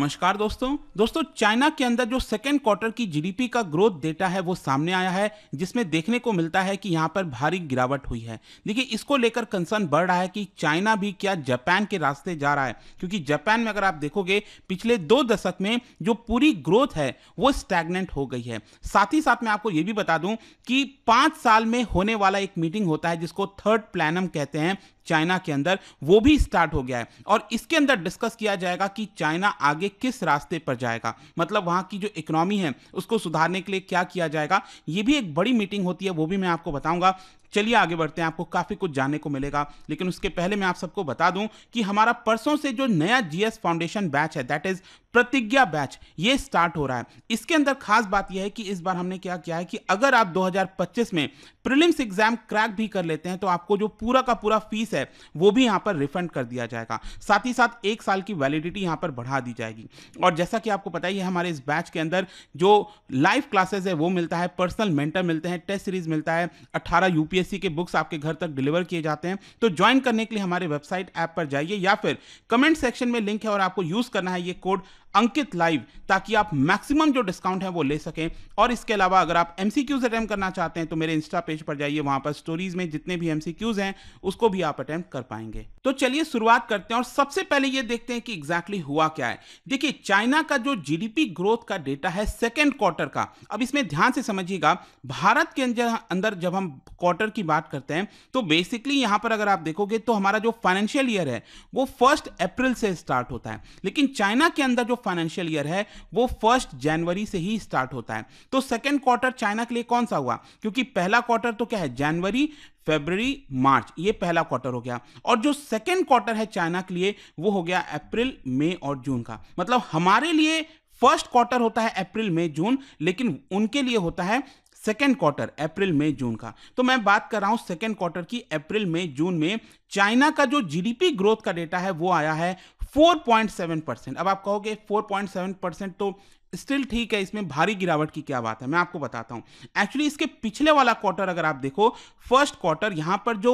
नमस्कार दोस्तों दोस्तों चाइना के अंदर जो सेकेंड क्वार्टर की जीडीपी का ग्रोथ डेटा है वो सामने आया है जिसमें देखने को मिलता है कि यहाँ पर भारी गिरावट हुई है देखिए इसको लेकर कंसर्न बढ़ रहा है कि चाइना भी क्या जापान के रास्ते जा रहा है क्योंकि जापान में अगर आप देखोगे पिछले दो दशक में जो पूरी ग्रोथ है वो स्टैगनेंट हो गई है साथ ही साथ मैं आपको ये भी बता दूं कि पाँच साल में होने वाला एक मीटिंग होता है जिसको थर्ड प्लानम कहते हैं चाइना के अंदर वो भी स्टार्ट हो गया है और इसके अंदर डिस्कस किया जाएगा कि चाइना आगे किस रास्ते पर जाएगा मतलब वहां की जो इकोनॉमी है उसको सुधारने के लिए क्या किया जाएगा ये भी एक बड़ी मीटिंग होती है वो भी मैं आपको बताऊंगा चलिए आगे बढ़ते हैं आपको काफ़ी कुछ जानने को मिलेगा लेकिन उसके पहले मैं आप सबको बता दूं कि हमारा परसों से जो नया जीएस फाउंडेशन बैच है दैट इज प्रतिज्ञा बैच ये स्टार्ट हो रहा है इसके अंदर खास बात यह है कि इस बार हमने क्या किया है कि अगर आप 2025 में प्रिलिम्स एग्जाम क्रैक भी कर लेते हैं तो आपको जो पूरा का पूरा फीस है वो भी यहां पर रिफंड कर दिया जाएगा साथ ही साथ एक साल की वैलिडिटी यहां पर बढ़ा दी जाएगी और जैसा कि आपको पता ही है हमारे इस बैच के अंदर जो लाइव क्लासेस है वो मिलता है पर्सनल मेंटर मिलते हैं टेस्ट सीरीज मिलता है अट्ठारह यूपी यूपीएससी e के बुक्स आपके घर तक डिलीवर किए जाते हैं तो ज्वाइन करने के लिए हमारे वेबसाइट ऐप पर जाइए या फिर कमेंट सेक्शन में लिंक है और आपको यूज़ करना है ये कोड अंकित लाइव ताकि आप मैक्सिमम जो डिस्काउंट है वो ले सकें और इसके अलावा अगर आप एम सी क्यूज अटैम्प करना चाहते हैं तो मेरे इंस्टा पेज पर जाइए वहां पर स्टोरीज में जितने भी एम सी क्यूज हैं उसको भी आप अटैम्प्ट कर पाएंगे तो चलिए शुरुआत करते हैं और सबसे पहले ये देखते हैं कि एग्जैक्टली exactly हुआ क्या है देखिए चाइना का जो जीडीपी ग्रोथ का डेटा है सेकेंड क्वार्टर का अब इसमें ध्यान से समझिएगा भारत के अंदर जब हम क्वार्टर की बात करते हैं तो बेसिकली यहां पर अगर आप देखोगे तो हमारा जो फाइनेंशियल ईयर है वो फर्स्ट अप्रैल से स्टार्ट होता है लेकिन चाइना के अंदर जो फाइनेंशियल ईयर है वो फर्स्ट जनवरी से ही स्टार्ट होता है तो सेकेंड क्वार्टर चाइना के लिए कौन सा हुआ क्योंकि पहला क्वार्टर तो क्या है जनवरी फेबररी मार्च ये पहला क्वार्टर हो गया और जो सेकेंड क्वार्टर है चाइना के लिए वो हो गया अप्रैल मई और जून का मतलब हमारे लिए फर्स्ट क्वार्टर होता है अप्रैल मई जून लेकिन उनके लिए होता है सेकेंड क्वार्टर अप्रैल मई जून का तो मैं बात कर रहा हूं सेकेंड क्वार्टर की अप्रैल मई जून में चाइना का जो जीडीपी ग्रोथ का डेटा है वो आया है 4.7 परसेंट अब आप कहोगे 4.7 परसेंट तो स्टिल ठीक है इसमें भारी गिरावट की क्या बात है मैं आपको बताता हूं एक्चुअली इसके पिछले वाला क्वार्टर अगर आप देखो फर्स्ट क्वार्टर यहां पर जो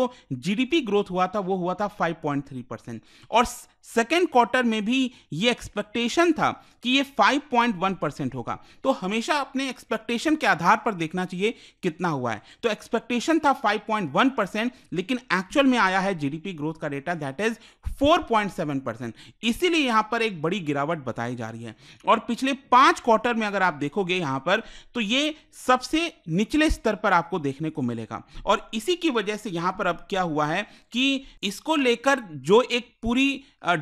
जीडीपी ग्रोथ हुआ था वो हुआ था 5.3 परसेंट और सेकेंड क्वार्टर में भी ये एक्सपेक्टेशन था कि ये 5.1 परसेंट होगा तो हमेशा अपने एक्सपेक्टेशन के आधार पर देखना चाहिए कितना हुआ है तो एक्सपेक्टेशन था 5.1 परसेंट लेकिन एक्चुअल में आया है जीडीपी ग्रोथ का डेटा दैट इज 4.7 परसेंट इसीलिए यहां पर एक बड़ी गिरावट बताई जा रही है और पिछले पांच क्वार्टर में अगर आप देखोगे यहां पर तो ये सबसे निचले स्तर पर आपको देखने को मिलेगा और इसी की वजह से यहां पर अब क्या हुआ है कि इसको लेकर जो एक पूरी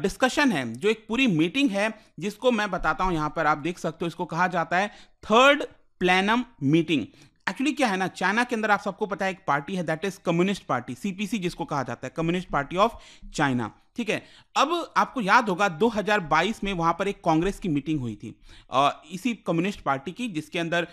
डिस्कशन है जो एक पूरी मीटिंग है जिसको मैं बताता हूं यहां पर आप देख सकते हो इसको कहा जाता है थर्ड प्लानम मीटिंग एक्चुअली क्या है ना चाइना के अंदर आप सबको पता है एक पार्टी है that is communist party CPC जिसको कहा जाता है कम्युनिस्ट पार्टी ऑफ चाइना ठीक है अब आपको याद होगा 2022 में वहां पर एक कांग्रेस की मीटिंग हुई थी इसी कम्युनिस्ट पार्टी की जिसके अंदर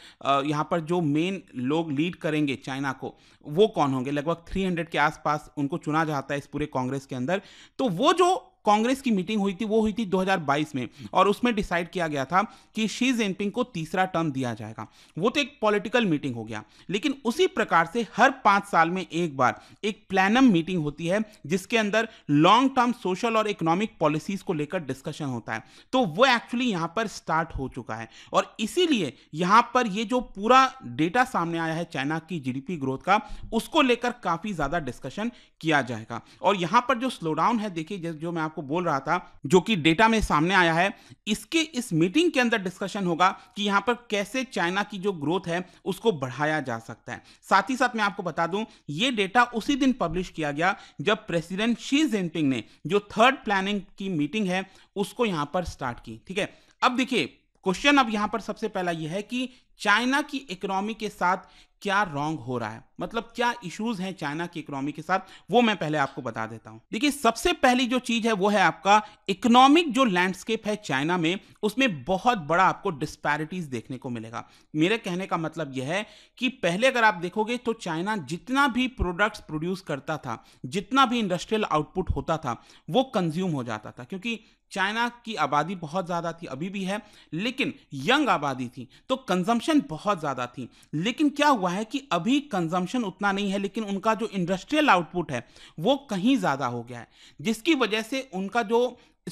यहाँ पर जो मेन लोग लीड करेंगे चाइना को वो कौन होंगे लगभग 300 के आसपास उनको चुना जाता है इस पूरे कांग्रेस के अंदर तो वो जो कांग्रेस की मीटिंग हुई थी वो हुई थी 2022 में और उसमें डिसाइड किया गया था कि शी जिनपिंग को तीसरा टर्म दिया जाएगा वो तो एक पॉलिटिकल मीटिंग हो गया लेकिन उसी प्रकार से हर पांच साल में एक बार एक प्लानम मीटिंग होती है जिसके अंदर लॉन्ग टर्म सोशल और इकोनॉमिक पॉलिसीज को लेकर डिस्कशन होता है तो वो एक्चुअली यहां पर स्टार्ट हो चुका है और इसीलिए यहां पर ये जो पूरा डेटा सामने आया है चाइना की जीडीपी ग्रोथ का उसको लेकर काफी ज्यादा डिस्कशन किया जाएगा और यहां पर जो स्लोडाउन है देखिए जो मैं आपको बोल रहा था जो कि डेटा में सामने आया है इसके इस मीटिंग के अंदर डिस्कशन होगा कि यहां पर कैसे चाइना की जो ग्रोथ है उसको बढ़ाया जा सकता है साथ ही साथ मैं आपको बता दूं ये डेटा उसी दिन पब्लिश किया गया जब प्रेसिडेंट शी जिनपिंग ने जो थर्ड प्लानिंग की मीटिंग है उसको यहां पर स्टार्ट की ठीक है अब देखिए क्वेश्चन अब यहां पर सबसे पहला यह है कि चाइना की इकोनॉमी के साथ क्या रॉन्ग हो रहा है मतलब क्या इश्यूज हैं चाइना की इकोनॉमी के साथ वो मैं पहले आपको बता देता हूं देखिए सबसे पहली जो चीज है वो है आपका इकोनॉमिक जो लैंडस्केप है चाइना में उसमें बहुत बड़ा आपको डिस्पैरिटीज देखने को मिलेगा मेरे कहने का मतलब यह है कि पहले अगर आप देखोगे तो चाइना जितना भी प्रोडक्ट्स प्रोड्यूस करता था जितना भी इंडस्ट्रियल आउटपुट होता था वो कंज्यूम हो जाता था क्योंकि चाइना की आबादी बहुत ज़्यादा थी अभी भी है लेकिन यंग आबादी थी तो कंजम्पन कंजम्पशन बहुत ज़्यादा थी लेकिन क्या हुआ है कि अभी कंजम्पशन उतना नहीं है लेकिन उनका जो इंडस्ट्रियल आउटपुट है वो कहीं ज़्यादा हो गया है जिसकी वजह से उनका जो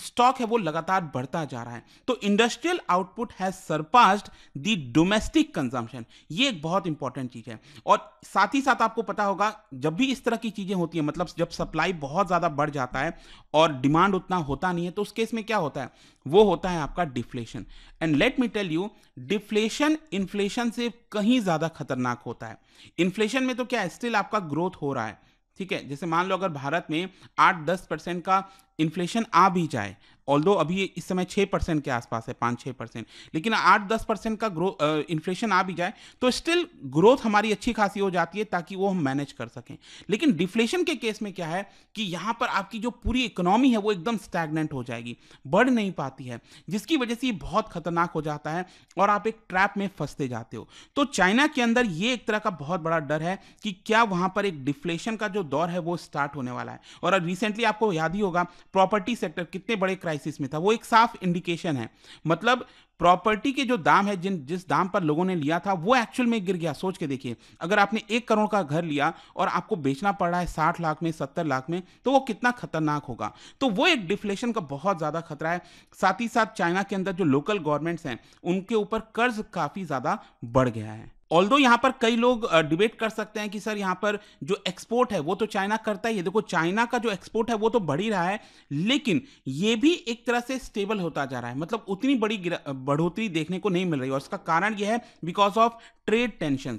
स्टॉक है वो लगातार बढ़ता जा रहा है तो industrial output has surpassed the domestic consumption ये एक बहुत इंपॉर्टेंट चीज है और साथ ही साथ आपको पता होगा जब भी इस तरह की चीजें होती है मतलब जब सप्लाई बहुत ज्यादा बढ़ जाता है और डिमांड उतना होता नहीं है तो उस केस में क्या होता है वो होता है आपका deflation and let me tell you deflation inflation से कहीं ज्यादा खतरनाक होता है इन्फ्लेशन में तो क्या है स्टिल आपका ग्रोथ हो रहा है ठीक है जैसे मान लो अगर भारत में आठ दस परसेंट का इन्फ्लेशन आ भी जाए ऑल्दो अभी इस समय छः परसेंट के आसपास है पाँच छः परसेंट लेकिन आठ दस परसेंट का ग्रो इन्फ्लेशन आ भी जाए तो स्टिल ग्रोथ हमारी अच्छी खासी हो जाती है ताकि वो हम मैनेज कर सकें लेकिन डिफ्लेशन के केस में क्या है कि यहाँ पर आपकी जो पूरी इकोनॉमी है वो एकदम स्टैगनेंट हो जाएगी बढ़ नहीं पाती है जिसकी वजह से ये बहुत खतरनाक हो जाता है और आप एक ट्रैप में फंसते जाते हो तो चाइना के अंदर ये एक तरह का बहुत बड़ा डर है कि क्या वहाँ पर एक डिफ्लेशन का जो दौर है वो स्टार्ट होने वाला है और रिसेंटली आपको याद ही होगा प्रॉपर्टी सेक्टर कितने बड़े क्राइस क्राइसिस में था वो एक साफ इंडिकेशन है मतलब प्रॉपर्टी के जो दाम है जिन जिस दाम पर लोगों ने लिया था वो एक्चुअल में गिर गया सोच के देखिए अगर आपने एक करोड़ का घर लिया और आपको बेचना पड़ रहा है साठ लाख में सत्तर लाख में तो वो कितना खतरनाक होगा तो वो एक डिफ्लेशन का बहुत ज़्यादा खतरा है साथ ही साथ चाइना के अंदर जो लोकल गवर्नमेंट्स हैं उनके ऊपर कर्ज काफ़ी ज़्यादा बढ़ गया है दो यहाँ पर कई लोग डिबेट कर सकते हैं कि सर यहाँ पर जो एक्सपोर्ट है वो तो चाइना करता ही है देखो चाइना का जो एक्सपोर्ट है वो तो बढ़ ही रहा है लेकिन ये भी एक तरह से स्टेबल होता जा रहा है मतलब उतनी बड़ी बढ़ोतरी देखने को नहीं मिल रही और उसका कारण यह है because of trade tension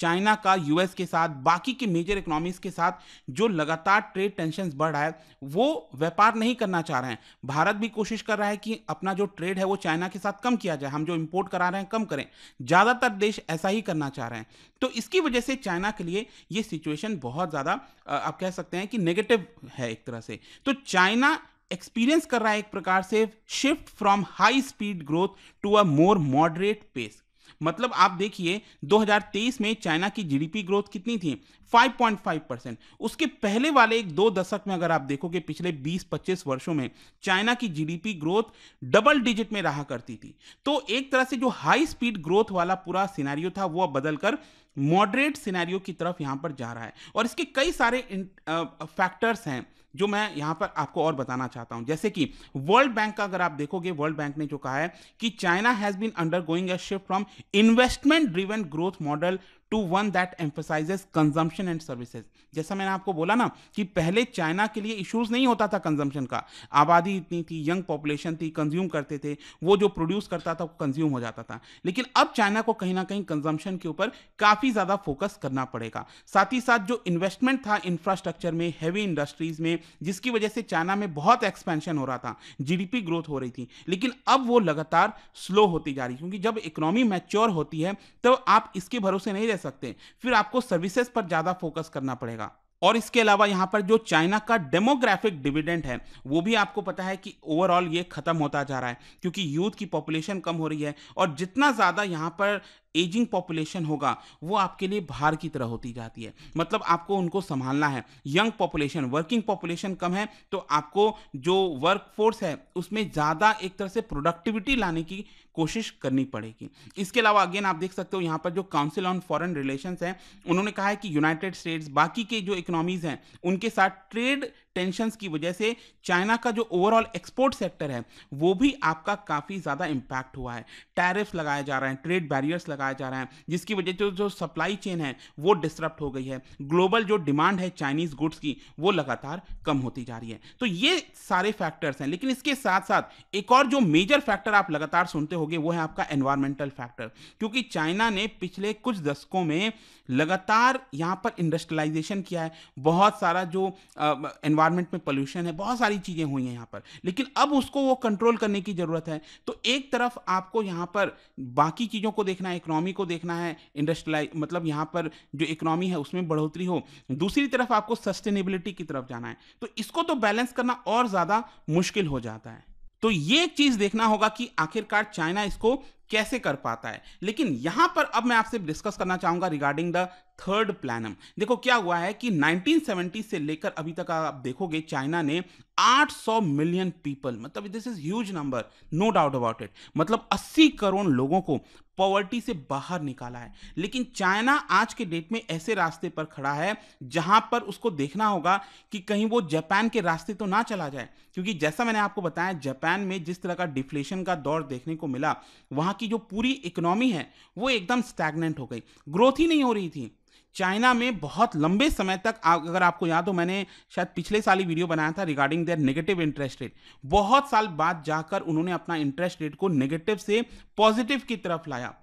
China का यूएस के साथ बाकी के मेजर इकोनॉमीज के साथ जो लगातार ट्रेड टेंशन बढ़ रहा है वो व्यापार नहीं करना चाह रहे हैं भारत भी कोशिश कर रहा है कि अपना जो ट्रेड है वो चाइना के साथ कम किया जाए हम जो इम्पोर्ट करा रहे हैं कम करें ज़्यादातर देश ऐसा ही करना चाह रहे हैं तो इसकी वजह से चाइना के लिए ये सिचुएशन बहुत ज़्यादा आप कह सकते हैं कि नेगेटिव है एक तरह से तो चाइना एक्सपीरियंस कर रहा है एक प्रकार से shift from high speed growth to a more moderate pace मतलब आप देखिए 2023 में चाइना की जीडीपी ग्रोथ कितनी थी 5.5 परसेंट उसके पहले वाले एक दो दशक में अगर आप देखोगे पिछले 20-25 वर्षों में चाइना की जीडीपी ग्रोथ डबल डिजिट में रहा करती थी तो एक तरह से जो हाई स्पीड ग्रोथ वाला पूरा सिनारियो था वो बदलकर मॉडरेट सिनारियो की तरफ यहां पर जा रहा है और इसके कई सारे फैक्टर्स हैं जो मैं यहां पर आपको और बताना चाहता हूं जैसे कि वर्ल्ड बैंक का अगर आप देखोगे वर्ल्ड बैंक ने जो कहा है कि China has been undergoing shift from investment driven growth model to one that emphasizes consumption and services जैसा मैंने आपको बोला ना कि पहले चाइना के लिए इश्यूज नहीं होता था कंजम्पशन का आबादी इतनी थी यंग पॉपुलेशन थी कंज्यूम करते थे वो जो प्रोड्यूस करता था वो कंज्यूम हो जाता था लेकिन अब चाइना को कहीं ना कहीं कंजम्पशन के ऊपर काफ़ी ज़्यादा फोकस करना पड़ेगा साथ ही साथ जो इन्वेस्टमेंट था इंफ्रास्ट्रक्चर में हैवी इंडस्ट्रीज में जिसकी वजह से चाइना में बहुत एक्सपेंशन हो रहा था जी ग्रोथ हो रही थी लेकिन अब वो लगातार स्लो होती जा रही क्योंकि जब इकोनॉमी मैच्योर होती है तो आप इसके भरोसे नहीं रह सकते हैं फिर आपको सर्विसेज पर ज़्यादा फोकस करना पड़ेगा और इसके अलावा यहाँ पर जो चाइना का डेमोग्राफिक डिविडेंट है वो भी आपको पता है कि ओवरऑल ये ख़त्म होता जा रहा है क्योंकि यूथ की पॉपुलेशन कम हो रही है और जितना ज़्यादा यहाँ पर एजिंग पॉपुलेशन होगा वो आपके लिए भार की तरह होती जाती है मतलब आपको उनको संभालना है यंग पॉपुलेशन वर्किंग पॉपुलेशन कम है तो आपको जो वर्क फोर्स है उसमें ज़्यादा एक तरह से प्रोडक्टिविटी लाने की कोशिश करनी पड़ेगी इसके अलावा अगेन आप देख सकते हो यहाँ पर जो काउंसिल ऑन फॉरेन रिलेशन है उन्होंने कहा है कि यूनाइटेड स्टेट्स बाकी के जो इकोनॉमीज़ हैं उनके साथ ट्रेड टेंशन की वजह से चाइना का जो ओवरऑल एक्सपोर्ट सेक्टर है वो भी आपका काफ़ी ज़्यादा इम्पैक्ट हुआ है टैरिफ लगाए जा रहे हैं ट्रेड बैरियर्स लगाए जा रहे हैं जिसकी वजह से जो सप्लाई चेन है वो डिस्टर्ब हो गई है ग्लोबल जो डिमांड है चाइनीज़ गुड्स की वो लगातार कम होती जा रही है तो ये सारे फैक्टर्स हैं लेकिन इसके साथ साथ एक और जो मेजर फैक्टर आप लगातार सुनते होंगे वो है आपका एनवायरमेंटल फैक्टर क्योंकि चाइना ने पिछले कुछ दशकों में लगातार यहाँ पर इंडस्ट्रियलाइजेशन किया है बहुत सारा जो एनवायरमेंट इन्वायरमेंट में पोल्यूशन है बहुत सारी चीज़ें हुई हैं यहाँ पर लेकिन अब उसको वो कंट्रोल करने की ज़रूरत है तो एक तरफ आपको यहाँ पर बाकी चीज़ों को देखना है इकोनॉमी को देखना है इंडस्ट्रियलाइज मतलब यहाँ पर जो इकोनॉमी है उसमें बढ़ोतरी हो दूसरी तरफ आपको सस्टेनेबिलिटी की तरफ जाना है तो इसको तो बैलेंस करना और ज़्यादा मुश्किल हो जाता है तो ये एक चीज देखना होगा कि आखिरकार चाइना इसको कैसे कर पाता है लेकिन यहां पर अब मैं आपसे डिस्कस करना चाहूंगा रिगार्डिंग द थर्ड प्लानम देखो क्या हुआ है कि 1970 से लेकर अभी तक आप देखोगे चाइना ने 800 मिलियन पीपल मतलब this is huge number no doubt about it मतलब 80 करोड़ लोगों को पॉवर्टी से बाहर निकाला है लेकिन चाइना आज के डेट में ऐसे रास्ते पर खड़ा है जहां पर उसको देखना होगा कि कहीं वो जापान के रास्ते तो ना चला जाए क्योंकि जैसा मैंने आपको बताया जापान में जिस तरह का डिफ्लेशन का दौर देखने को मिला वहां की जो पूरी इकोनॉमी है वो एकदम स्टैगनेंट हो गई ग्रोथ ही नहीं हो रही थी चाइना में बहुत लंबे समय तक अगर आपको याद हो मैंने शायद पिछले साल ही वीडियो बनाया था regarding their negative interest rate बहुत साल बाद जाकर उन्होंने अपना इंटरेस्ट रेट को नेगेटिव से पॉजिटिव की तरफ लाया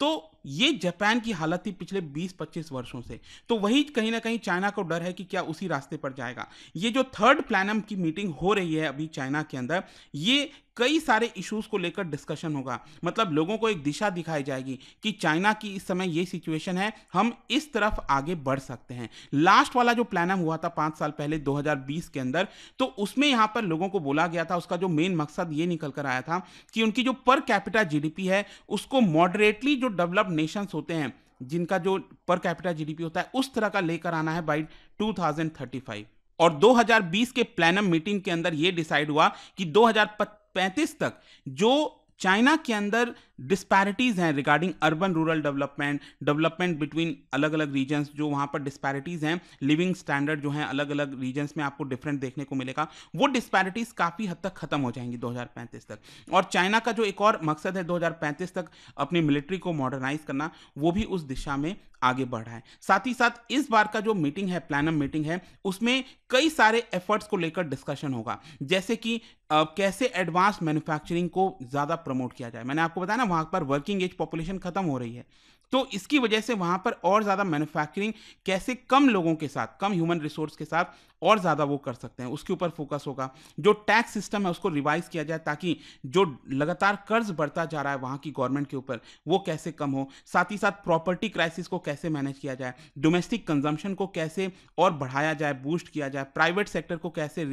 तो ये जापान की हालत थी पिछले 20-25 वर्षों से तो वही कहीं ना कहीं चाइना को डर है कि क्या उसी रास्ते पर जाएगा ये जो थर्ड प्लानम की मीटिंग हो रही है अभी चाइना के अंदर ये कई सारे इश्यूज को लेकर डिस्कशन होगा मतलब लोगों को एक दिशा दिखाई जाएगी कि चाइना की इस समय ये सिचुएशन है हम इस तरफ आगे बढ़ सकते हैं लास्ट वाला जो प्लानम हुआ था पांच साल पहले 2020 के अंदर तो उसमें यहां पर लोगों को बोला गया था उसका जो मेन मकसद ये निकल कर आया था कि उनकी जो पर कैपिटा जीडीपी है उसको मॉडरेटली जो डेवलप नेशंस होते हैं जिनका जो पर कैपिटल जीडीपी होता है उस तरह का लेकर आना है बाई 2035 और 2020 के प्लानम मीटिंग के अंदर यह डिसाइड हुआ कि 2035 तक जो चाइना के अंदर डिस्पैरिटीज़ हैं regarding urban rural development development between अलग अलग रीजन्स जो वहाँ पर डिस्पैरिटीज़ हैं लिविंग स्टैंडर्ड जो है अलग अलग रीजन्स में आपको डिफरेंट देखने को मिलेगा वो डिस्पैरिटीज़ काफ़ी हद तक ख़त्म हो जाएंगी 2035 तक और चाइना का जो एक और मकसद है 2035 तक अपनी मिलिट्री को मॉडर्नाइज करना वो भी उस दिशा में आगे बढ़ रहा है साथ ही साथ इस बार का जो मीटिंग है प्लानम मीटिंग है उसमें कई सारे एफर्ट्स को लेकर डिस्कशन होगा जैसे कि कैसे एडवांस मैन्युफैक्चरिंग को ज़्यादा प्रमोट किया जाए मैंने आपको बताया ना वहां पर वर्किंग एज पॉपुलेशन ख़त्म हो रही है तो इसकी वजह से वहां पर और ज़्यादा मैन्युफैक्चरिंग कैसे कम लोगों के साथ कम ह्यूमन रिसोर्स के साथ और ज़्यादा वो कर सकते हैं उसके ऊपर फोकस होगा जो टैक्स सिस्टम है उसको रिवाइज किया जाए ताकि जो लगातार कर्ज बढ़ता जा रहा है वहाँ की गवर्नमेंट के ऊपर वो कैसे कम हो साथ ही साथ प्रॉपर्टी क्राइसिस को कैसे मैनेज किया जाए डोमेस्टिक कंजम्पशन को कैसे और बढ़ाया जाए बूस्ट किया जाए प्राइवेट सेक्टर को कैसे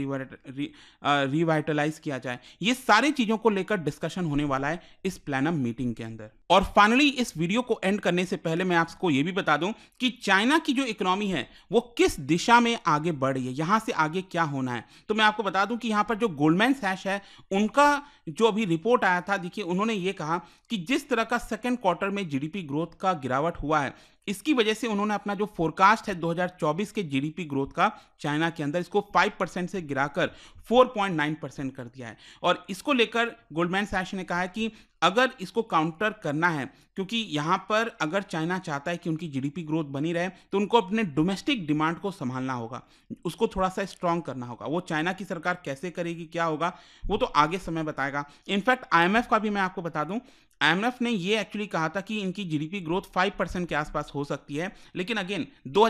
रिवाइटलाइज किया जाए ये सारी चीज़ों को लेकर डिस्कशन होने वाला है इस प्लानम मीटिंग के अंदर और फाइनली इस वीडियो को एंड करने से पहले मैं आपको ये भी बता दूं कि चाइना की जो इकोनॉमी है वो किस दिशा में आगे बढ़ रही है यहाँ से आगे क्या होना है तो मैं आपको बता दूं कि यहाँ पर जो गोल्डमैन सैश है उनका जो अभी रिपोर्ट आया था देखिए उन्होंने ये कहा कि जिस तरह का सेकेंड क्वार्टर में जीडीपी ग्रोथ का गिरावट हुआ है इसकी वजह से उन्होंने अपना जो फोरकास्ट है 2024 के जीडीपी ग्रोथ का चाइना के अंदर इसको 5 परसेंट से गिराकर 4.9 परसेंट कर दिया है और इसको लेकर गोल्डमैन सैश ने कहा है कि अगर इसको काउंटर करना है क्योंकि यहाँ पर अगर चाइना चाहता है कि उनकी जीडीपी ग्रोथ बनी रहे तो उनको अपने डोमेस्टिक डिमांड को संभालना होगा उसको थोड़ा सा स्ट्रांग करना होगा वो चाइना की सरकार कैसे करेगी क्या होगा वो तो आगे समय बताएगा इनफैक्ट आईएमएफ का भी मैं आपको बता दूं आईएमएफ ने ये एक्चुअली कहा था कि इनकी जीडीपी ग्रोथ 5 परसेंट के आसपास हो सकती है लेकिन अगेन दो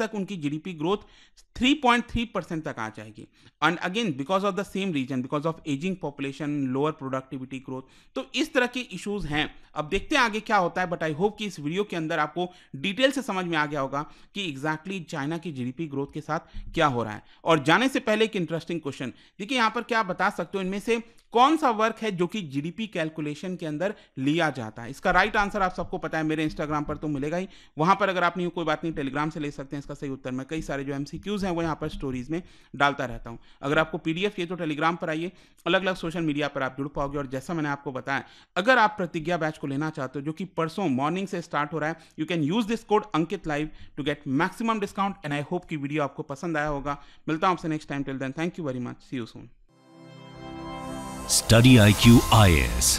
तक उनकी जीडीपी ग्रोथ 3.3 परसेंट तक आ जाएगी and again because of the same reason because of aging population lower productivity growth तो इस तरह के इश्यूज हैं अब देखते हैं आगे क्या होता है बट आई होप कि इस वीडियो के अंदर आपको डिटेल से समझ में आ गया होगा कि एग्जैक्टली exactly चाइना की जीडीपी ग्रोथ के साथ क्या हो रहा है और जाने से पहले एक इंटरेस्टिंग क्वेश्चन देखिए यहां पर क्या बता सकते हो इनमें से कौन सा वर्क है जो कि जीडीपी कैलकुलेशन के अंदर लिया जाता है इसका राइट आंसर आप सबको पता है मेरे इंस्टाग्राम पर तो मिलेगा ही वहां पर अगर आप नहीं कोई बात नहीं टेलीग्राम से ले सकते हैं इसका सही उत्तर मैं कई सारे जो एम हैं वो यहाँ पर स्टोरीज में डालता रहता हूँ अगर आपको पी डी तो टेलीग्राम पर आइए अलग अलग सोशल मीडिया पर आप जुड़ पाओगे और जैसा मैंने आपको बताया अगर आप प्रतिज्ञा बैच को लेना चाहते हो जो कि परसों मॉर्निंग से स्टार्ट हो रहा है you can use this code Ankit live to get maximum discount and I hope की वीडियो आपको पसंद आया होगा मिलता हूं आपसे next time till then thank you very much see you soon study I Q I S